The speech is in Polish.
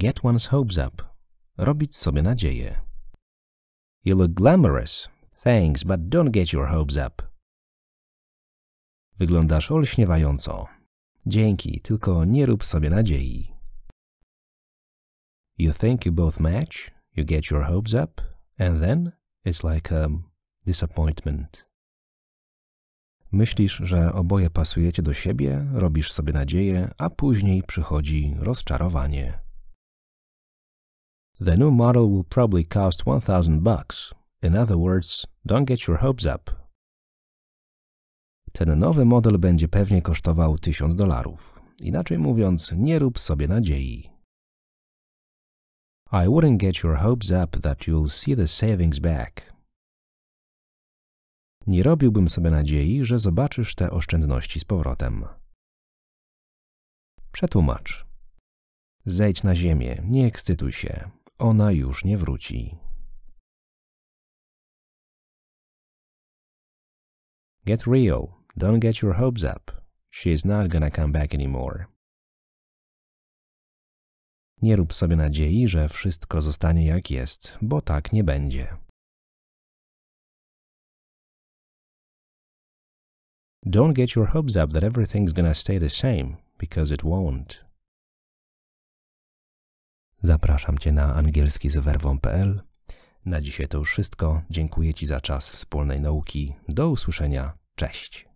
Get one's hopes up. Robić sobie nadzieję. You look glamorous. Thanks, but don't get your hopes up. Wyglądasz olśniewająco. Dzięki, tylko nie rób sobie nadziei. You think you both match, you get your hopes up, and then it's like a disappointment. Myślisz, że oboje pasujecie do siebie, robisz sobie nadzieję, a później przychodzi rozczarowanie. The new model will probably cost 1000 bucks. In other words, don't get your hopes up. Ten nowy model będzie pewnie kosztował 1000 dolarów. Inaczej mówiąc, nie rób sobie nadziei. I wouldn't get your hopes up that you'll see the savings back. Nie robiłbym sobie nadziei, że zobaczysz te oszczędności z powrotem. Przetłumacz. Zejdź na ziemię, nie ekscytuj się ona już nie wróci. Get real. Don't get your hopes up. She's not gonna come back anymore. Nie rób sobie nadziei, że wszystko zostanie jak jest, bo tak nie będzie. Don't get your hopes up that everything's gonna stay the same, because it won't. Zapraszam Cię na angielski z werwą.pl. Na dzisiaj to już wszystko. Dziękuję Ci za czas wspólnej nauki. Do usłyszenia. Cześć.